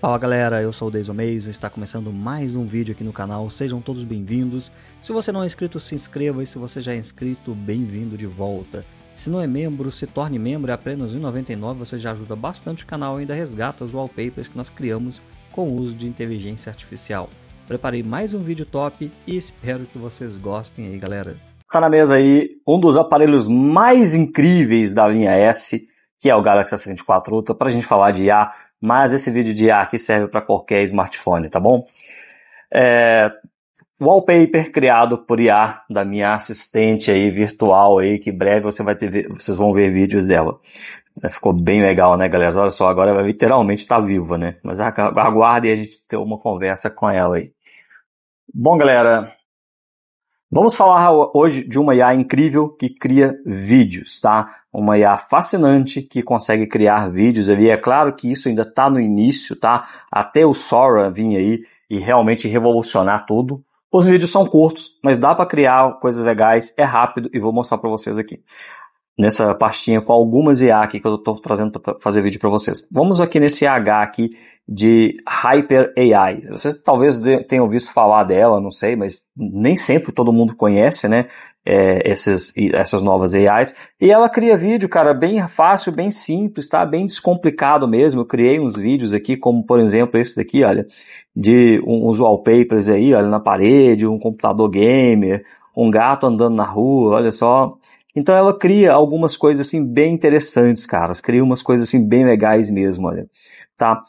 Fala galera, eu sou o Deison Mason, está começando mais um vídeo aqui no canal, sejam todos bem-vindos. Se você não é inscrito, se inscreva e se você já é inscrito, bem-vindo de volta. Se não é membro, se torne membro, é apenas R$ 1,99, você já ajuda bastante o canal e ainda resgata os wallpapers que nós criamos com o uso de inteligência artificial. Preparei mais um vídeo top e espero que vocês gostem aí, galera. Tá na mesa aí um dos aparelhos mais incríveis da linha S, que é o Galaxy S24 Ultra, para a gente falar de IA, mas esse vídeo de IA aqui serve para qualquer smartphone, tá bom? É, wallpaper criado por IA da minha assistente aí virtual aí que breve você vai ter vocês vão ver vídeos dela é, ficou bem legal né galera olha só agora vai literalmente estar tá viva né mas aguarde a gente ter uma conversa com ela aí bom galera vamos falar hoje de uma IA incrível que cria vídeos tá uma IA fascinante que consegue criar vídeos ali é claro que isso ainda está no início tá até o Sora vir aí e realmente revolucionar tudo os vídeos são curtos, mas dá para criar coisas legais, é rápido e vou mostrar para vocês aqui nessa pastinha com algumas IA aqui que eu estou trazendo para fazer vídeo para vocês. Vamos aqui nesse H aqui de Hyper AI. Vocês talvez tenham visto falar dela, não sei, mas nem sempre todo mundo conhece, né? É, essas, essas novas AIs. E ela cria vídeo, cara, bem fácil, bem simples, tá? Bem descomplicado mesmo. Eu criei uns vídeos aqui, como por exemplo esse daqui, olha, de uns wallpapers aí, olha, na parede, um computador gamer, um gato andando na rua, olha só. Então ela cria algumas coisas assim bem interessantes, caras. Cria umas coisas assim bem legais mesmo, olha. Tá?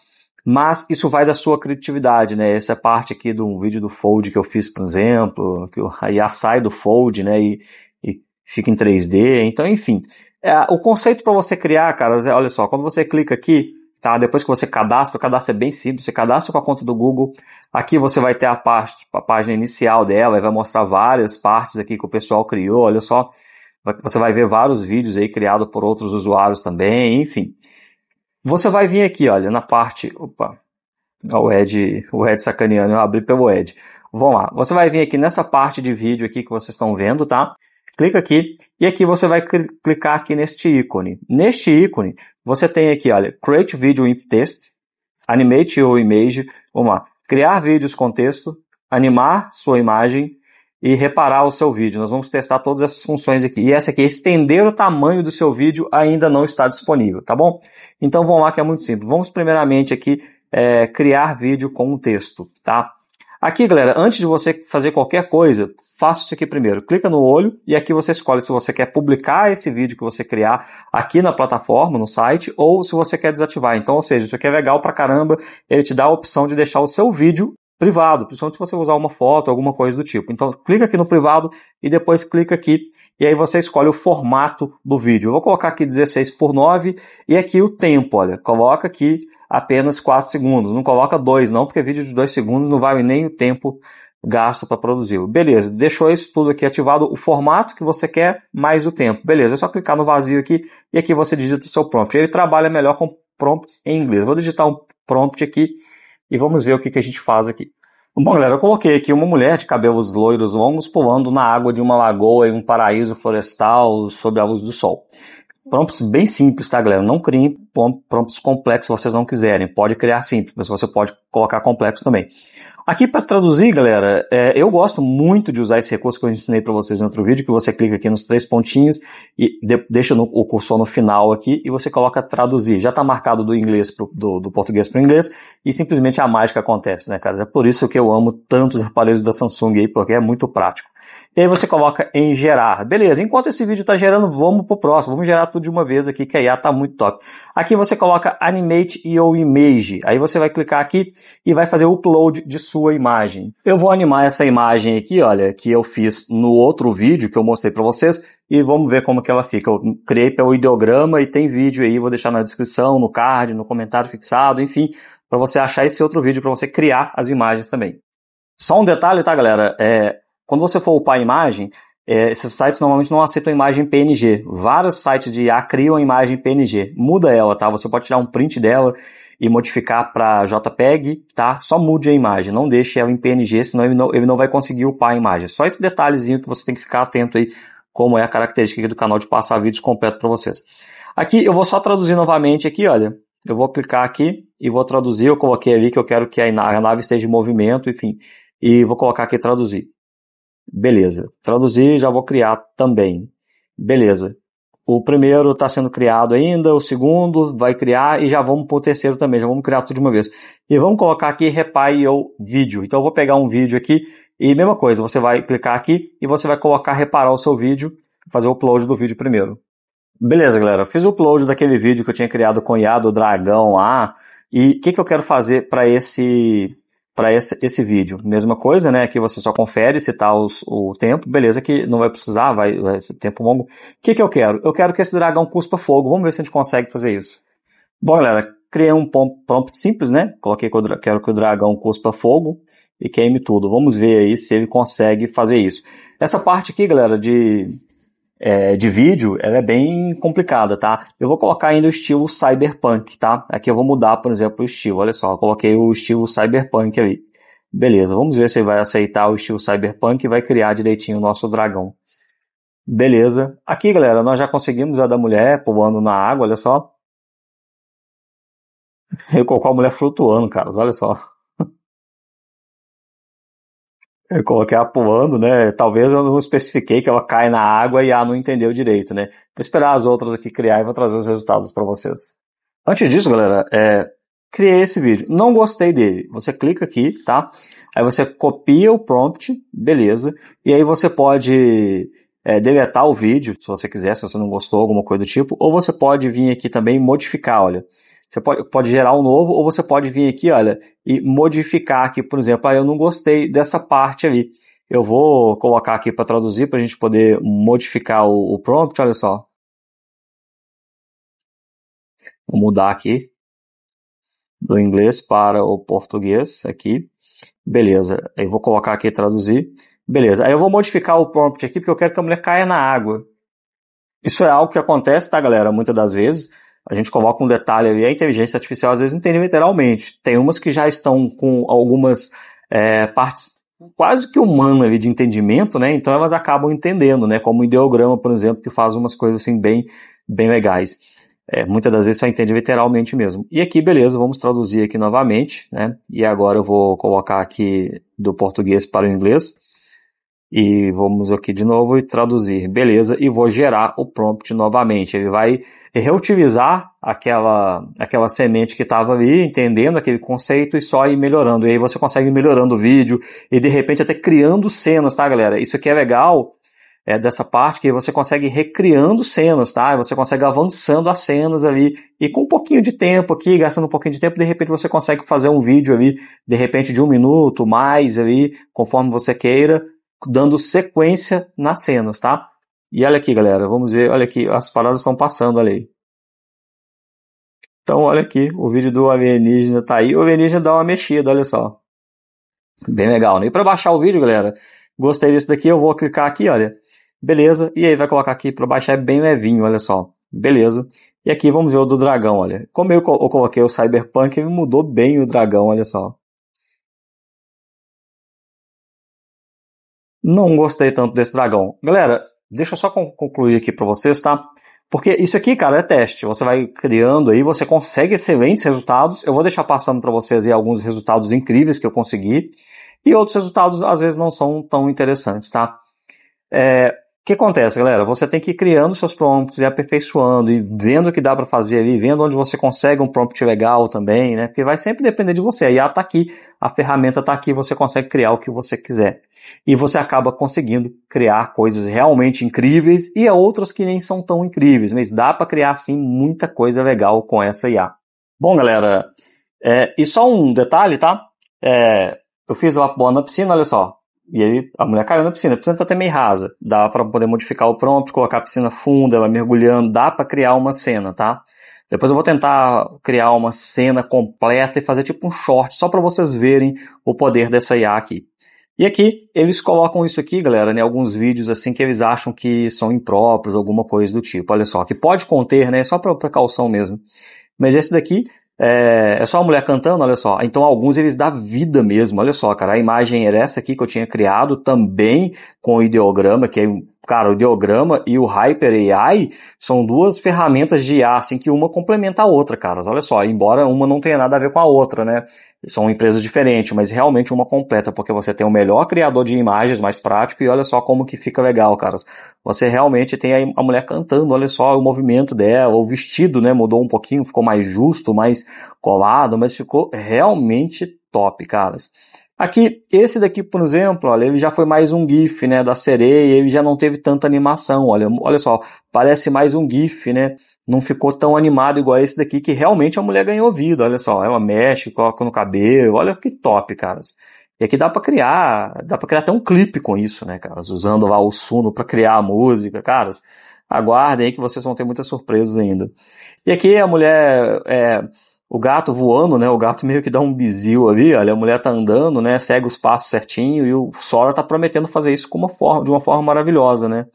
Mas isso vai da sua criatividade, né? Essa é parte aqui do vídeo do Fold que eu fiz, por exemplo, que o IA sai do Fold, né? E, e fica em 3D. Então, enfim. É, o conceito para você criar, cara, é, olha só, quando você clica aqui, tá? Depois que você cadastra, o cadastro é bem simples, você cadastra com a conta do Google. Aqui você vai ter a parte, a página inicial dela, e vai mostrar várias partes aqui que o pessoal criou, olha só. Você vai ver vários vídeos aí criados por outros usuários também, enfim. Você vai vir aqui, olha, na parte. Opa, o Ed, o Ed sacaneando, eu abri pelo Ed. Vamos lá. Você vai vir aqui nessa parte de vídeo aqui que vocês estão vendo, tá? Clica aqui e aqui você vai clicar aqui neste ícone. Neste ícone, você tem aqui, olha, Create Video with Text, Animate Your Image, vamos lá, Criar vídeos com texto, animar sua imagem, e reparar o seu vídeo. Nós vamos testar todas essas funções aqui. E essa aqui, estender o tamanho do seu vídeo, ainda não está disponível, tá bom? Então vamos lá que é muito simples. Vamos primeiramente aqui é, criar vídeo com um texto, tá? Aqui, galera, antes de você fazer qualquer coisa, faça isso aqui primeiro. Clica no olho e aqui você escolhe se você quer publicar esse vídeo que você criar aqui na plataforma, no site, ou se você quer desativar. Então, ou seja, isso aqui é legal pra caramba, ele te dá a opção de deixar o seu vídeo privado, principalmente se você usar uma foto, alguma coisa do tipo. Então, clica aqui no privado e depois clica aqui e aí você escolhe o formato do vídeo. Eu vou colocar aqui 16 por 9 e aqui o tempo, olha, coloca aqui apenas 4 segundos, não coloca 2 não, porque vídeo de 2 segundos não vale nem o tempo gasto para produzir. Beleza, deixou isso tudo aqui ativado, o formato que você quer mais o tempo. Beleza, é só clicar no vazio aqui e aqui você digita o seu prompt. Ele trabalha melhor com prompts em inglês. Vou digitar um prompt aqui e vamos ver o que, que a gente faz aqui. Bom, galera, eu coloquei aqui uma mulher de cabelos loiros longos pulando na água de uma lagoa em um paraíso florestal sob a luz do sol. Prompts bem simples, tá, galera? Não criem prompts complexos vocês não quiserem. Pode criar simples, mas você pode colocar complexo também. Aqui para traduzir, galera, é, eu gosto muito de usar esse recurso que eu ensinei para vocês no outro vídeo, que você clica aqui nos três pontinhos e de, deixa no, o cursor no final aqui e você coloca traduzir. Já está marcado do inglês pro, do, do português para o inglês e simplesmente a mágica acontece, né, cara? É por isso que eu amo tanto os aparelhos da Samsung aí, porque é muito prático. E aí você coloca em gerar. Beleza, enquanto esse vídeo está gerando, vamos pro próximo. Vamos gerar tudo de uma vez aqui, que a IA tá muito top. Aqui você coloca Animate e ou Image. Aí você vai clicar aqui e vai fazer o upload de sua imagem. Eu vou animar essa imagem aqui, olha, que eu fiz no outro vídeo que eu mostrei para vocês e vamos ver como que ela fica. Eu criei pelo ideograma e tem vídeo aí, vou deixar na descrição, no card, no comentário fixado, enfim, para você achar esse outro vídeo para você criar as imagens também. Só um detalhe, tá, galera? É, quando você for upar a imagem, é, esses sites normalmente não aceitam imagem PNG. Vários sites de IA criam a imagem PNG. Muda ela, tá? Você pode tirar um print dela e modificar para JPEG, tá? Só mude a imagem, não deixe ela em PNG, senão ele não, ele não vai conseguir upar a imagem. Só esse detalhezinho que você tem que ficar atento aí, como é a característica do canal de passar vídeos completo para vocês. Aqui eu vou só traduzir novamente aqui, olha. Eu vou clicar aqui e vou traduzir. Eu coloquei ali que eu quero que a nave esteja em movimento, enfim. E vou colocar aqui traduzir. Beleza. Traduzi, já vou criar também. Beleza. O primeiro está sendo criado ainda, o segundo vai criar e já vamos para o terceiro também, já vamos criar tudo de uma vez. E vamos colocar aqui Repile vídeo. Então eu vou pegar um vídeo aqui e mesma coisa, você vai clicar aqui e você vai colocar reparar o seu vídeo, fazer o upload do vídeo primeiro. Beleza, galera. Fiz o upload daquele vídeo que eu tinha criado com o IA do Dragão lá. E o que, que eu quero fazer para esse para esse, esse vídeo. Mesma coisa, né? Aqui você só confere se tá os, o tempo, beleza, que não vai precisar, vai, vai tempo longo. O que, que eu quero? Eu quero que esse dragão cuspa fogo. Vamos ver se a gente consegue fazer isso. Bom, galera, criei um prompt simples, né? Coloquei que eu quero que o dragão cuspa fogo e queime tudo. Vamos ver aí se ele consegue fazer isso. Essa parte aqui, galera, de é, de vídeo, ela é bem complicada, tá? Eu vou colocar ainda o estilo cyberpunk, tá? Aqui eu vou mudar, por exemplo, o estilo. Olha só, coloquei o estilo cyberpunk aí. Beleza, vamos ver se ele vai aceitar o estilo cyberpunk e vai criar direitinho o nosso dragão. Beleza. Aqui, galera, nós já conseguimos a da mulher pulando na água, olha só. Eu colocou a mulher flutuando, caras, olha só. Eu coloquei apoando, né? Talvez eu não especifiquei que ela cai na água e a não entendeu direito, né? Vou esperar as outras aqui criar e vou trazer os resultados para vocês. Antes disso, galera, é, criei esse vídeo. Não gostei dele. Você clica aqui, tá? Aí você copia o prompt, beleza. E aí você pode é, deletar o vídeo, se você quiser, se você não gostou, alguma coisa do tipo. Ou você pode vir aqui também modificar, olha. Você pode, pode gerar um novo ou você pode vir aqui, olha, e modificar aqui, por exemplo, ah, eu não gostei dessa parte ali. Eu vou colocar aqui para traduzir para a gente poder modificar o, o prompt, olha só. Vou mudar aqui do inglês para o português aqui. Beleza, eu vou colocar aqui traduzir. Beleza, aí eu vou modificar o prompt aqui porque eu quero que a mulher caia na água. Isso é algo que acontece, tá, galera? Muitas das vezes a gente coloca um detalhe ali, a inteligência artificial às vezes entende literalmente. Tem umas que já estão com algumas é, partes quase que humanas ali de entendimento, né? Então elas acabam entendendo, né? Como o ideograma, por exemplo, que faz umas coisas assim bem, bem legais. É, muitas das vezes só entende literalmente mesmo. E aqui, beleza, vamos traduzir aqui novamente, né? E agora eu vou colocar aqui do português para o inglês. E vamos aqui de novo e traduzir, beleza, e vou gerar o prompt novamente. Ele vai reutilizar aquela, aquela semente que estava ali, entendendo aquele conceito e só ir melhorando. E aí você consegue ir melhorando o vídeo e de repente até criando cenas, tá, galera? Isso aqui é legal, é dessa parte que você consegue recriando cenas, tá? Você consegue avançando as cenas ali e com um pouquinho de tempo aqui, gastando um pouquinho de tempo, de repente você consegue fazer um vídeo ali, de repente de um minuto mais ali, conforme você queira, dando sequência nas cenas, tá? E olha aqui, galera, vamos ver, olha aqui, as paradas estão passando, ali. Então, olha aqui, o vídeo do alienígena tá aí, o alienígena dá uma mexida, olha só. Bem legal, né? E para baixar o vídeo, galera, gostei desse daqui, eu vou clicar aqui, olha. Beleza, e aí vai colocar aqui para baixar, é bem levinho, olha só. Beleza. E aqui vamos ver o do dragão, olha. Como eu coloquei o Cyberpunk, ele mudou bem o dragão, olha só. não gostei tanto desse dragão. Galera, deixa eu só concluir aqui para vocês, tá? Porque isso aqui, cara, é teste. Você vai criando aí, você consegue excelentes resultados. Eu vou deixar passando para vocês aí alguns resultados incríveis que eu consegui. E outros resultados, às vezes, não são tão interessantes, tá? É, o que acontece, galera? Você tem que ir criando seus prompts e aperfeiçoando e vendo o que dá para fazer ali, vendo onde você consegue um prompt legal também, né? Porque vai sempre depender de você. A IA tá aqui, a ferramenta tá aqui, você consegue criar o que você quiser. E você acaba conseguindo criar coisas realmente incríveis e outras que nem são tão incríveis, mas dá para criar sim muita coisa legal com essa IA. Bom, galera, é, e só um detalhe, tá? É, eu fiz o boa na piscina, olha só e aí a mulher caiu na piscina. A piscina tá até meio rasa. Dá para poder modificar o prompt, colocar a piscina funda, ela mergulhando. Dá para criar uma cena, tá? Depois eu vou tentar criar uma cena completa e fazer tipo um short só para vocês verem o poder dessa IA aqui. E aqui eles colocam isso aqui, galera, em né, alguns vídeos assim que eles acham que são impróprios, alguma coisa do tipo. Olha só, que pode conter, né? Só para precaução mesmo. Mas esse daqui é, é só a mulher cantando, olha só. Então alguns eles dão vida mesmo, olha só, cara. A imagem era essa aqui que eu tinha criado também com o ideograma, que é cara, o Diograma e o Hyper AI são duas ferramentas de IA, assim, que uma complementa a outra, caras. Olha só, embora uma não tenha nada a ver com a outra, né? São empresas diferentes, mas realmente uma completa, porque você tem o melhor criador de imagens mais prático e olha só como que fica legal, caras. Você realmente tem a mulher cantando, olha só o movimento dela, o vestido, né? Mudou um pouquinho, ficou mais justo, mais colado, mas ficou realmente top, caras. Aqui, esse daqui, por exemplo, olha, ele já foi mais um GIF, né, da sereia, ele já não teve tanta animação, olha, olha só, parece mais um GIF, né, não ficou tão animado igual esse daqui, que realmente a mulher ganhou vida, olha só, ela mexe, coloca no cabelo, olha que top, caras. E aqui dá para criar, dá para criar até um clipe com isso, né, caras, usando lá o Suno para criar a música, caras. Aguardem aí que vocês vão ter muitas surpresas ainda. E aqui a mulher, é, o gato voando, né? O gato meio que dá um bizil ali, olha, a mulher tá andando, né? Segue os passos certinho e o Sora tá prometendo fazer isso com uma forma, de uma forma maravilhosa, né?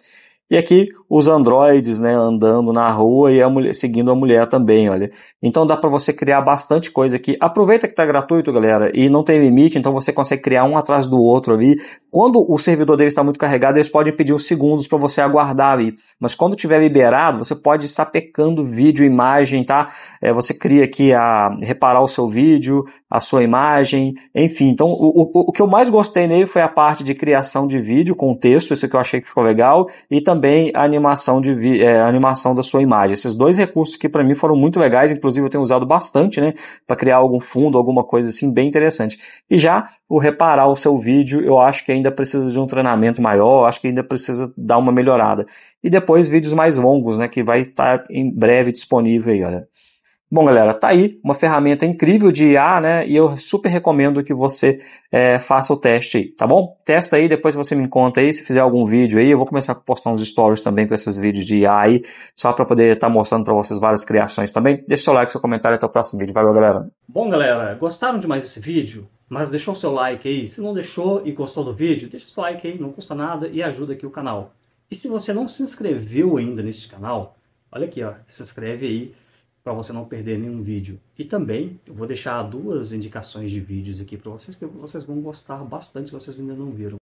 E aqui os androides, né, andando na rua e a mulher, seguindo a mulher também, olha. Então dá para você criar bastante coisa aqui. Aproveita que tá gratuito, galera, e não tem limite, então você consegue criar um atrás do outro ali. Quando o servidor dele está muito carregado, eles podem pedir uns segundos para você aguardar ali. Mas quando tiver liberado, você pode estar pecando vídeo, imagem, tá? É, você cria aqui a reparar o seu vídeo, a sua imagem, enfim. Então, o, o, o que eu mais gostei nele foi a parte de criação de vídeo com texto, isso que eu achei que ficou legal, e também a animação, de é, animação da sua imagem. Esses dois recursos que para mim foram muito legais, inclusive eu tenho usado bastante, né, para criar algum fundo, alguma coisa assim bem interessante. E já o reparar o seu vídeo, eu acho que ainda precisa de um treinamento maior, acho que ainda precisa dar uma melhorada. E depois vídeos mais longos, né, que vai estar em breve disponível aí, olha. Bom, galera, tá aí uma ferramenta incrível de IA, né? E eu super recomendo que você é, faça o teste aí, tá bom? Testa aí, depois você me conta aí, se fizer algum vídeo aí, eu vou começar a postar uns stories também com esses vídeos de IA aí, só para poder estar tá mostrando para vocês várias criações também. Deixa seu like, seu comentário, até o próximo vídeo. Valeu, galera! Bom, galera, gostaram de mais esse vídeo? Mas deixou seu like aí? Se não deixou e gostou do vídeo, deixa seu like aí, não custa nada e ajuda aqui o canal. E se você não se inscreveu ainda nesse canal, olha aqui, ó, se inscreve aí para você não perder nenhum vídeo. E também eu vou deixar duas indicações de vídeos aqui para vocês que vocês vão gostar bastante se vocês ainda não viram.